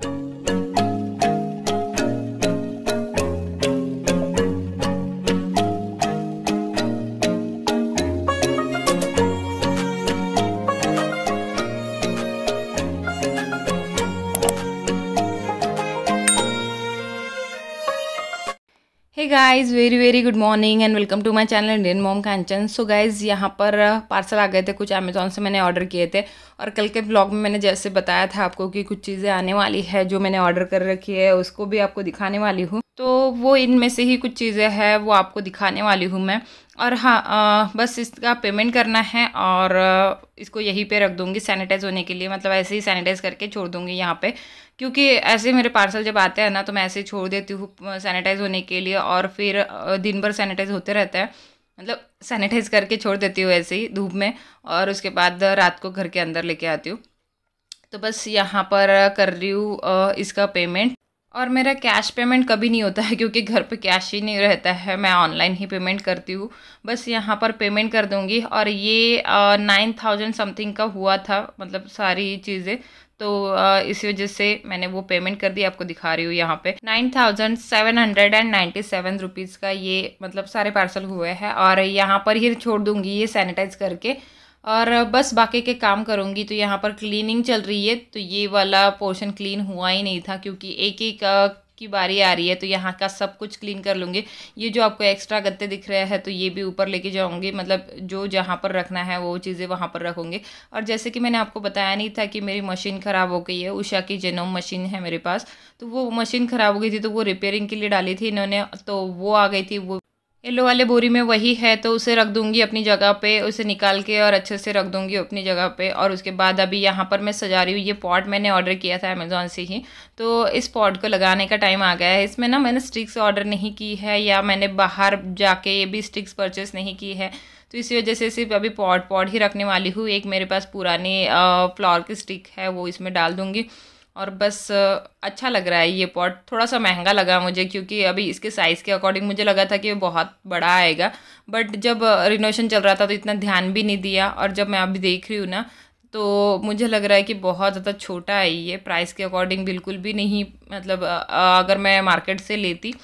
Thank you. Guys very very good morning and welcome to my channel Indian mom Kanchan so guys यहाँ पर parcel uh, आ गए थे कुछ Amazon से मैंने ऑर्डर किए थे और कल के ब्लॉग में मैंने जैसे बताया था आपको कि कुछ चीज़ें आने वाली है जो मैंने ऑर्डर कर रखी है उसको भी आपको दिखाने वाली हूँ तो वो इनमें से ही कुछ चीज़ें हैं वो आपको दिखाने वाली हूँ मैं और हाँ आ, बस इसका पेमेंट करना है और इसको यहीं पे रख दूँगी सैनिटाइज़ होने के लिए मतलब ऐसे ही सैनिटाइज़ करके छोड़ दूँगी यहाँ पे क्योंकि ऐसे मेरे पार्सल जब आते हैं ना तो मैं ऐसे छोड़ देती हूँ सैनिटाइज़ होने के लिए और फिर दिन भर सैनिटाइज़ होते रहते हैं मतलब सैनिटाइज़ करके छोड़ देती हूँ ऐसे ही धूप में और उसके बाद रात को घर के अंदर लेके आती हूँ तो बस यहाँ पर कर रही हूँ इसका पेमेंट और मेरा कैश पेमेंट कभी नहीं होता है क्योंकि घर पे कैश ही नहीं रहता है मैं ऑनलाइन ही पेमेंट करती हूँ बस यहाँ पर पेमेंट कर दूँगी और ये नाइन थाउजेंड समथिंग का हुआ था मतलब सारी चीज़ें तो आ, इसी वजह से मैंने वो पेमेंट कर दी आपको दिखा रही हूँ यहाँ पे nine thousand seven hundred and ninety seven rupees का ये मतलब सारे पार्सल हुए हैं और यहाँ पर ही छोड़ दूँगी ये सैनिटाइज करके और बस बाकी के काम करूँगी तो यहाँ पर क्लीनिंग चल रही है तो ये वाला पोर्शन क्लीन हुआ ही नहीं था क्योंकि एक एक की बारी आ रही है तो यहाँ का सब कुछ क्लीन कर लूँगी ये जो आपको एक्स्ट्रा गत्ते दिख रहे हैं तो ये भी ऊपर लेके जाऊँगी मतलब जो जहाँ पर रखना है वो चीज़ें वहाँ पर रखूँगी और जैसे कि मैंने आपको बताया नहीं था कि मेरी मशीन ख़राब हो गई है उषा की जेनोम मशीन है मेरे पास तो वो मशीन ख़राब हो गई थी तो वो रिपेयरिंग के लिए डाली थी इन्होंने तो वो आ गई थी वो येलो वाले बोरी में वही है तो उसे रख दूँगी अपनी जगह पे उसे निकाल के और अच्छे से रख दूँगी अपनी जगह पे और उसके बाद अभी यहाँ पर मैं सजा रही हूँ ये पॉट मैंने ऑर्डर किया था अमेज़ोन से ही तो इस पॉट को लगाने का टाइम आ गया है इसमें ना मैंने स्टिक्स ऑर्डर नहीं की है या मैंने बाहर जाके ये भी स्टिक्स परचेस नहीं की है तो इसी वजह से सिर्फ अभी पॉट पॉट ही रखने वाली हूँ एक मेरे पास पुरानी फ्लावर की स्टिक है वो इसमें डाल दूँगी और बस अच्छा लग रहा है ये पॉट थोड़ा सा महंगा लगा मुझे क्योंकि अभी इसके साइज़ के अकॉर्डिंग मुझे लगा था कि वो बहुत बड़ा आएगा बट जब रिनोवेशन चल रहा था तो इतना ध्यान भी नहीं दिया और जब मैं अभी देख रही हूँ ना तो मुझे लग रहा है कि बहुत ज़्यादा छोटा है ये प्राइस के अकॉर्डिंग बिल्कुल भी नहीं मतलब अगर मैं मार्केट से लेती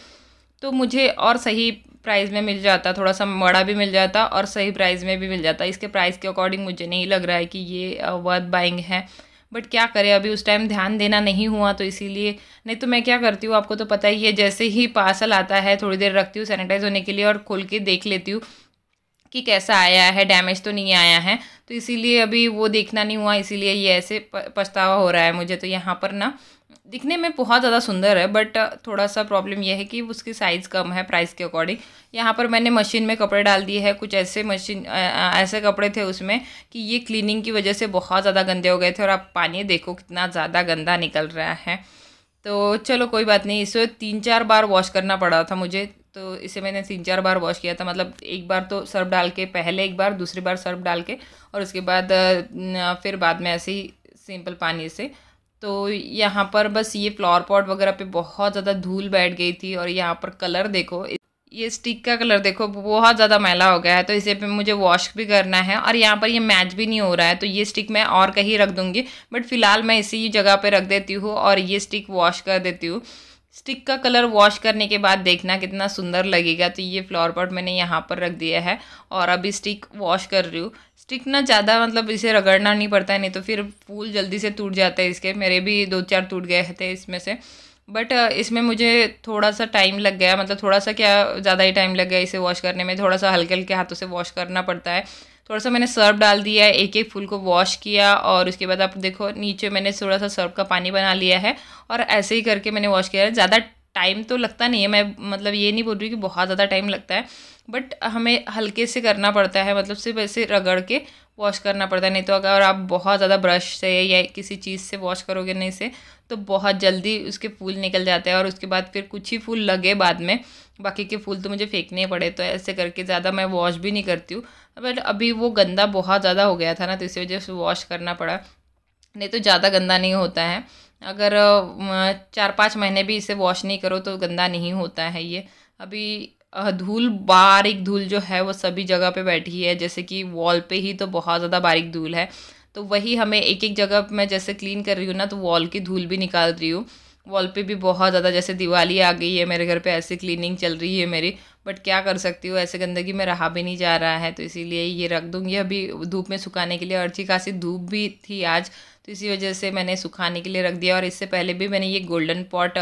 तो मुझे और सही प्राइस में मिल जाता थोड़ा सा बड़ा भी मिल जाता और सही प्राइस में भी मिल जाता इसके प्राइस के अकॉर्डिंग मुझे नहीं लग रहा है कि ये वर्थ बाइंग है बट क्या करें अभी उस टाइम ध्यान देना नहीं हुआ तो इसीलिए नहीं तो मैं क्या करती हूँ आपको तो पता ही है जैसे ही पार्सल आता है थोड़ी देर रखती हूँ सैनिटाइज़ होने के लिए और खोल के देख लेती हूँ कि कैसा आया है डैमेज तो नहीं आया है तो इसीलिए अभी वो देखना नहीं हुआ इसीलिए ये ऐसे पछतावा हो रहा है मुझे तो यहाँ पर ना दिखने में बहुत ज़्यादा सुंदर है बट थोड़ा सा प्रॉब्लम यह है कि उसकी साइज़ कम है प्राइस के अकॉर्डिंग यहाँ पर मैंने मशीन में कपड़े डाल दिए हैं कुछ ऐसे मशीन ऐसे कपड़े थे उसमें कि ये क्लीनिंग की वजह से बहुत ज़्यादा गंदे हो गए थे और आप पानी देखो कितना ज़्यादा गंदा निकल रहा है तो चलो कोई बात नहीं इसे तीन चार बार वॉश करना पड़ा था मुझे तो इसे मैंने तीन चार बार वॉश किया था मतलब एक बार तो सर्फ डाल के पहले एक बार दूसरी बार सर्फ डाल के और उसके बाद फिर बाद में ऐसे ही सिंपल पानी से तो यहाँ पर बस ये फ्लावर पॉट वगैरह पे बहुत ज़्यादा धूल बैठ गई थी और यहाँ पर कलर देखो ये स्टिक का कलर देखो बहुत ज़्यादा मैला हो गया है तो इसे पे मुझे वॉश भी करना है और यहाँ पर ये मैच भी नहीं हो रहा है तो ये स्टिक मैं और कहीं रख दूँगी बट फिलहाल मैं इसी जगह पर रख देती हूँ और ये स्टिक वॉश कर देती हूँ स्टिक का कलर वॉश करने के बाद देखना कितना सुंदर लगेगा तो ये फ्लावर पॉट मैंने यहाँ पर रख दिया है और अभी स्टिक वॉश कर रही हूँ तो ना ज़्यादा मतलब इसे रगड़ना नहीं पड़ता है नहीं तो फिर फूल जल्दी से टूट जाता है इसके मेरे भी दो चार टूट गए थे इसमें से बट इसमें मुझे थोड़ा सा टाइम लग गया मतलब थोड़ा सा क्या ज़्यादा ही टाइम लग गया इसे वॉश करने में थोड़ा सा हल्के हल्के हाथों से वॉश करना पड़ता है थोड़ा सा मैंने सर्फ डाल दिया है एक एक फूल को वॉश किया और उसके बाद आप देखो नीचे मैंने थोड़ा सा सर्फ का पानी बना लिया है और ऐसे ही करके मैंने वॉश किया है ज़्यादा टाइम तो लगता नहीं है मैं मतलब ये नहीं बोल रही कि बहुत ज़्यादा टाइम लगता है बट हमें हल्के से करना पड़ता है मतलब सिर्फ ऐसे रगड़ के वॉश करना पड़ता है नहीं तो अगर आप बहुत ज़्यादा ब्रश से या किसी चीज़ से वॉश करोगे नहीं से तो बहुत जल्दी उसके फूल निकल जाते हैं और उसके बाद फिर कुछ ही फूल लगे बाद में बाकी के फूल तो मुझे फेंकने पड़े तो ऐसे करके ज़्यादा मैं वॉश भी नहीं करती हूँ बट अभी वो गंदा बहुत ज़्यादा हो गया था ना तो इसी वजह से वॉश करना पड़ा नहीं तो ज़्यादा गंदा नहीं होता है अगर चार पाँच महीने भी इसे वॉश नहीं करो तो गंदा नहीं होता है ये अभी धूल बारीक धूल जो है वो सभी जगह पे बैठी है जैसे कि वॉल पे ही तो बहुत ज़्यादा बारीक धूल है तो वही हमें एक एक जगह मैं जैसे क्लीन कर रही हूँ ना तो वॉल की धूल भी निकाल रही हूँ वॉल पे भी बहुत ज़्यादा जैसे दिवाली आ गई है मेरे घर पे ऐसी क्लीनिंग चल रही है मेरी बट क्या कर सकती हूँ ऐसे गंदगी में रहा भी नहीं जा रहा है तो इसीलिए ये रख दूँगी अभी धूप में सुखाने के लिए और अच्छी खासी धूप भी थी आज तो इसी वजह से मैंने सुखाने के लिए रख दिया और इससे पहले भी मैंने ये गोल्डन पॉट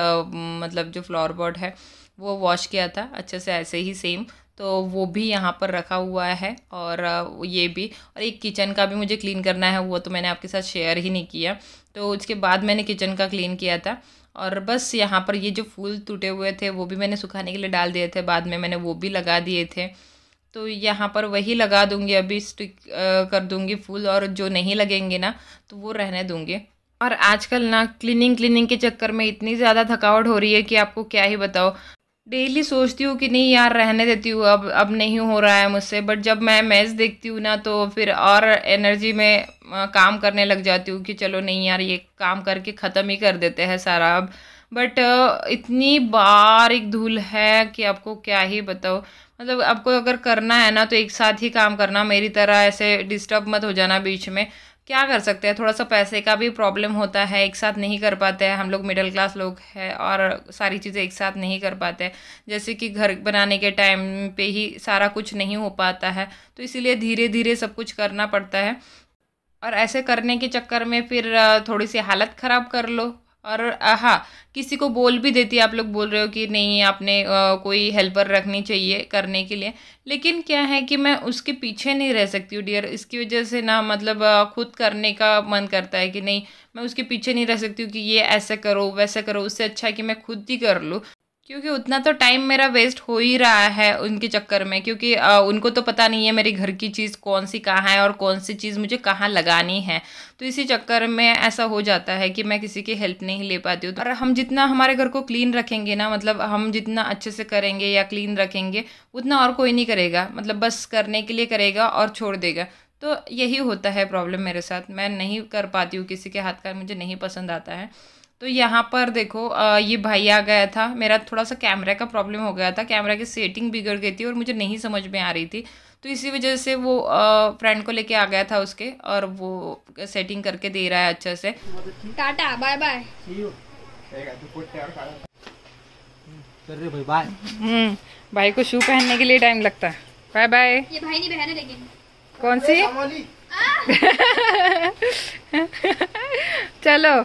मतलब जो फ्लावर पॉट है वो वॉश किया था अच्छे से ऐसे ही सेम तो वो भी यहाँ पर रखा हुआ है और ये भी और एक किचन का भी मुझे क्लीन करना है वो तो मैंने आपके साथ शेयर ही नहीं किया तो उसके बाद मैंने किचन का क्लीन किया था और बस यहाँ पर ये जो फूल टूटे हुए थे वो भी मैंने सुखाने के लिए डाल दिए थे बाद में मैंने वो भी लगा दिए थे तो यहाँ पर वही लगा दूँगी अभी स्टिक कर दूँगी फुल और जो नहीं लगेंगे ना तो वो रहने दूंगी और आजकल ना क्लीनिंग क्लीनिंग के चक्कर में इतनी ज़्यादा थकावट हो रही है कि आपको क्या ही बताओ डेली सोचती हूँ कि नहीं यार रहने देती हूँ अब अब नहीं हो रहा है मुझसे बट जब मैं मैच देखती हूँ ना तो फिर और एनर्जी में काम करने लग जाती हूँ कि चलो नहीं यार ये काम करके ख़त्म ही कर देते हैं सारा अब बट इतनी बारिक धूल है कि आपको क्या ही बताओ मतलब आपको अगर करना है ना तो एक साथ ही काम करना मेरी तरह ऐसे डिस्टर्ब मत हो जाना बीच में क्या कर सकते हैं थोड़ा सा पैसे का भी प्रॉब्लम होता है एक साथ नहीं कर पाते हैं हम लोग मिडिल क्लास लोग हैं और सारी चीज़ें एक साथ नहीं कर पाते जैसे कि घर बनाने के टाइम पे ही सारा कुछ नहीं हो पाता है तो इसीलिए धीरे धीरे सब कुछ करना पड़ता है और ऐसे करने के चक्कर में फिर थोड़ी सी हालत ख़राब कर लो और हाँ किसी को बोल भी देती है आप लोग बोल रहे हो कि नहीं आपने आ, कोई हेल्पर रखनी चाहिए करने के लिए लेकिन क्या है कि मैं उसके पीछे नहीं रह सकती हूँ डियर इसकी वजह से ना मतलब आ, खुद करने का मन करता है कि नहीं मैं उसके पीछे नहीं रह सकती हूँ कि ये ऐसा करो वैसा करो उससे अच्छा है कि मैं खुद ही कर लूँ क्योंकि उतना तो टाइम मेरा वेस्ट हो ही रहा है उनके चक्कर में क्योंकि उनको तो पता नहीं है मेरी घर की चीज़ कौन सी कहाँ है और कौन सी चीज़ मुझे कहाँ लगानी है तो इसी चक्कर में ऐसा हो जाता है कि मैं किसी की हेल्प नहीं ले पाती हूँ और हम जितना हमारे घर को क्लीन रखेंगे ना मतलब हम जितना अच्छे से करेंगे या क्लीन रखेंगे उतना और कोई नहीं करेगा मतलब बस करने के लिए करेगा और छोड़ देगा तो यही होता है प्रॉब्लम मेरे साथ मैं नहीं कर पाती हूँ किसी के हाथ का मुझे नहीं पसंद आता है तो यहाँ पर देखो ये भाई आ गया था मेरा थोड़ा सा कैमरा का प्रॉब्लम हो गया था कैमरा की सेटिंग बिगड़ गई थी और मुझे नहीं समझ में आ रही थी तो इसी वजह से वो फ्रेंड को लेके आ गया था उसके और वो सेटिंग करके दे रहा है अच्छे से टाटा बाय बाय भाई बाय हम्म, भाई को शू पहनने के लिए टाइम लगता है बाय बाय ये भाई नहीं पहने लेकिन कौन सी चलो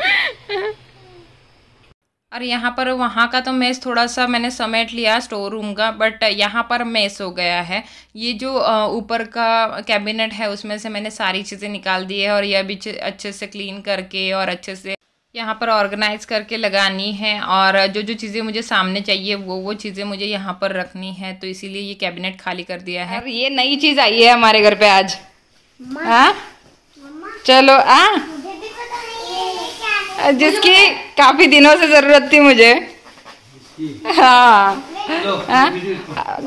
और यहाँ पर वहाँ का तो मेस थोड़ा सा मैंने समेट लिया स्टोर रूम का बट यहाँ पर मेस हो गया है ये जो ऊपर का कैबिनेट है उसमें से मैंने सारी चीज़ें निकाल दी है और यह भी अच्छे से क्लीन करके और अच्छे से यहाँ पर ऑर्गेनाइज़ करके लगानी है और जो जो चीज़ें मुझे सामने चाहिए वो वो चीज़ें मुझे यहाँ पर रखनी है तो इसीलिए ये कैबिनेट खाली कर दिया है और ये नई चीज़ आई है हमारे घर पे आज हाँ चलो आ हाँ? जिसकी काफी दिनों से जरूरत थी मुझे हाँ, हाँ?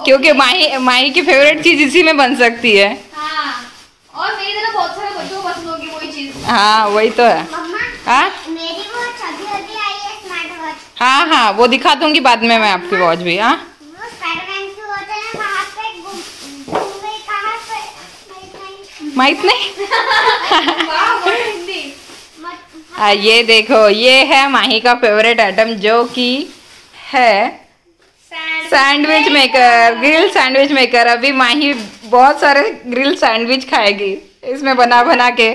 क्योंकि माही माही की फेवरेट चीज इसी में बन सकती है हाँ और तो बहुत सारे बच्चों पसंद होगी वही चीज हाँ वही तो है हाँ? हाँ हाँ वो दिखा दूंगी बाद में मैं आपकी वॉच भी हाँ माहित नहीं ये देखो ये है माही का फेवरेट आइटम जो कि है sandwich maker grill sandwich maker अभी माही बहुत सारे ग्रिल सैंडविच खाएगी इसमें बना बना के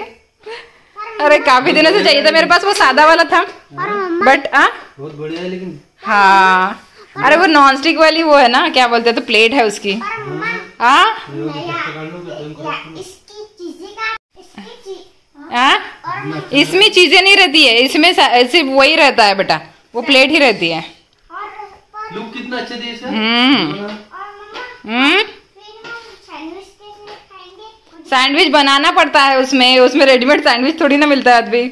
अरे काफी दिनों से चाहिए था मेरे पास वो सादा वाला था बट बहुत बढ़िया है लेकिन हाँ अरे वो नॉन स्टिक वाली वो है ना क्या बोलते हैं तो प्लेट है उसकी हाँ इसमें चीजें नहीं रहती है इसमें सिर्फ वही रहता है बेटा वो प्लेट ही रहती है लुक कितना अच्छा हम्म। सैंडविच हम्म। बनाना पड़ता है उसमें उसमें रेडीमेड सैंडविच थोड़ी ना मिलता है अभी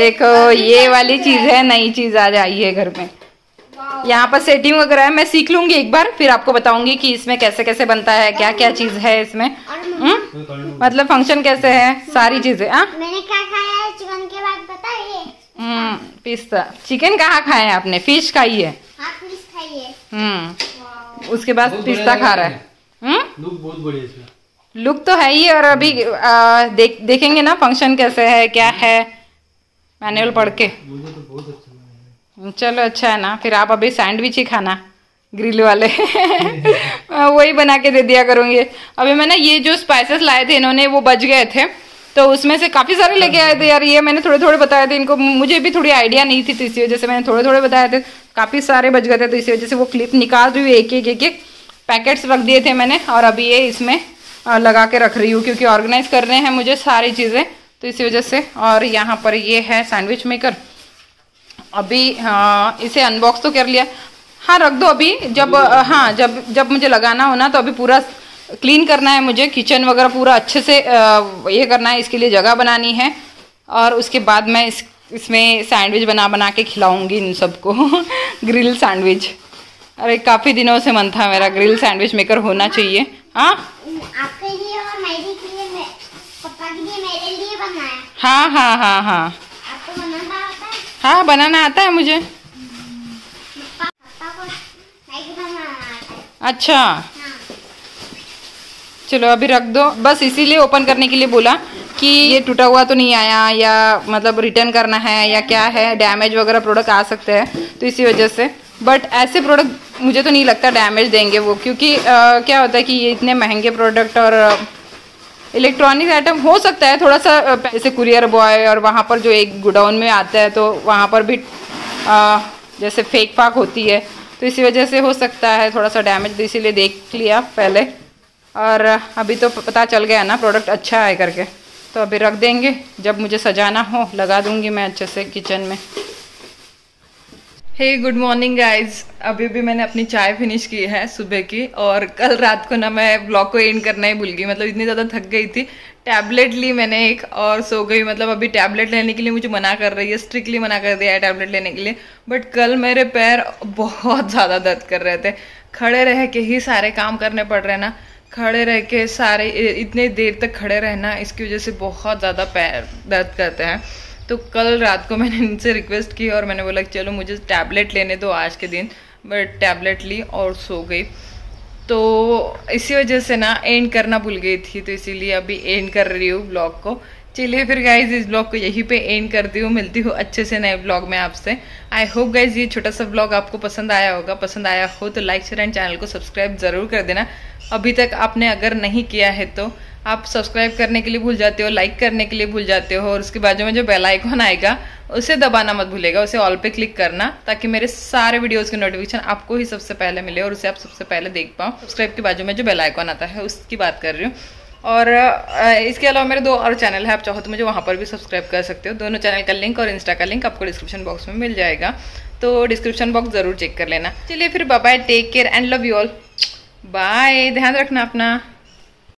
देखो ये वाली चीज है नई चीज आ जाइए है घर में यहाँ पर सेटिंग वगैरह है मैं सीख लूंगी एक बार फिर आपको बताऊंगी कि इसमें कैसे कैसे बनता है क्या क्या चीज है इसमें हम्म? मतलब फंक्शन कैसे है सारी चीजें हाँ? मैंने क्या खाया है चिकन के बाद हम्म, पिस्ता चिकन कहाँ खाया है आपने फिश हाँ, खाई है हम्म उसके बाद पिस्ता खा रहा है लुक हम्म? तो है ही और अभी आ, देख देखेंगे ना फंक्शन कैसे है क्या है मैनुअल पढ़ के मुझे तो बहुत अच्छा चलो अच्छा है ना फिर आप अभी सैंडविच ही खाना ग्रिल वाले वही बना के दे दिया करूँगी अभी मैंने ये जो स्पाइसेस लाए थे इन्होंने वो बच गए थे तो उसमें से काफ़ी सारे लेके आए थे यार ये मैंने थोड़े थोड़े बताए थे इनको मुझे भी थोड़ी आइडिया नहीं थी तो इसी वजह से मैंने थोड़े थोड़े बताए थे काफ़ी सारे बच गए थे तो इसी वजह से वो क्लिप निकाल रही हूँ एक एक एक एक पैकेट्स रख दिए थे मैंने और अभी ये इसमें लगा के रख रही हूँ क्योंकि ऑर्गेनाइज कर रहे हैं मुझे सारी चीज़ें तो इसी वजह से और यहाँ पर ये है सैंडविच मेकर अभी हाँ इसे अनबॉक्स तो कर लिया हाँ रख दो अभी जब हाँ जब जब मुझे लगाना हो ना तो अभी पूरा क्लीन करना है मुझे किचन वगैरह पूरा अच्छे से ये करना है इसके लिए जगह बनानी है और उसके बाद मैं इस इसमें सैंडविच बना बना के खिलाऊंगी इन सबको ग्रिल सैंडविच अरे काफ़ी दिनों से मन था मेरा ग्रिल सैंडविच मेकर होना चाहिए हाँ? हाँ हाँ हाँ हाँ हाँ हाँ बनाना आता है मुझे अच्छा चलो अभी रख दो बस इसीलिए ओपन करने के लिए बोला कि ये टूटा हुआ तो नहीं आया या मतलब रिटर्न करना है या क्या है डैमेज वगैरह प्रोडक्ट आ सकते हैं तो इसी वजह से बट ऐसे प्रोडक्ट मुझे तो नहीं लगता डैमेज देंगे वो क्योंकि आ, क्या होता है कि ये इतने महंगे प्रोडक्ट और इलेक्ट्रॉनिक आइटम हो सकता है थोड़ा सा जैसे कुरियर बॉय और वहाँ पर जो एक गोडाउन में आता है तो वहाँ पर भी आ, जैसे फेंक फाक होती है तो इसी वजह से हो सकता है थोड़ा सा डैमेज तो इसीलिए देख लिया पहले और अभी तो पता चल गया ना प्रोडक्ट अच्छा है करके तो अभी रख देंगे जब मुझे सजाना हो लगा दूंगी मैं अच्छे से किचन में हे गुड मॉर्निंग गाइज अभी भी मैंने अपनी चाय फिनिश की है सुबह की और कल रात को ना मैं ब्लॉग को एंड करना ही भूल गई मतलब इतनी ज़्यादा थक गई थी टैबलेट ली मैंने एक और सो गई मतलब अभी टैबलेट लेने के लिए मुझे मना कर रही है स्ट्रिक्टली मना कर दिया है टैबलेट लेने के लिए बट कल मेरे पैर बहुत ज़्यादा दर्द कर रहे थे खड़े रह के ही सारे काम करने पड़ रहे ना खड़े रह के सारे इतने देर तक खड़े रहना इसकी वजह से बहुत ज़्यादा पैर दर्द करते हैं तो कल रात को मैंने उनसे रिक्वेस्ट की और मैंने बोला चलो मुझे टैबलेट लेने दो आज के दिन बट टैबलेट ली और सो गई तो इसी वजह से ना एंड करना भूल गई थी तो इसीलिए अभी एंड कर रही हूँ ब्लॉग को चलिए फिर गाइज इस ब्लॉग को यहीं पे एंड करती हूँ मिलती हूँ अच्छे से नए ब्लॉग में आपसे आई होप गाइज ये छोटा सा ब्लॉग आपको पसंद आया होगा पसंद आया हो तो लाइक शेयर एंड चैनल को सब्सक्राइब जरूर कर देना अभी तक आपने अगर नहीं किया है तो आप सब्सक्राइब करने के लिए भूल जाते हो लाइक करने के लिए भूल जाते हो और उसके बाजू में जो बेल आइकॉन आएगा उसे दबाना मत भूलेगा उसे ऑल पे क्लिक करना ताकि मेरे सारे वीडियोस के नोटिफिकेशन आपको ही सबसे पहले मिले और उसे आप सबसे पहले देख पाओ सब्सक्राइब के बाजू में जो बेल आइकॉन आता है उसकी बात कर रही हूँ और इसके अलावा मेरे दो और चैनल है आप चाहो तो मुझे वहाँ पर भी सब्सक्राइब कर सकते हो दोनों चैनल का लिंक और इंस्टा का लिंक आपको डिस्क्रिप्शन बॉक्स में मिल जाएगा तो डिस्क्रिप्शन बॉक्स ज़रूर चेक कर लेना चलिए फिर bye take care and love you all bye ध्यान रखना अपना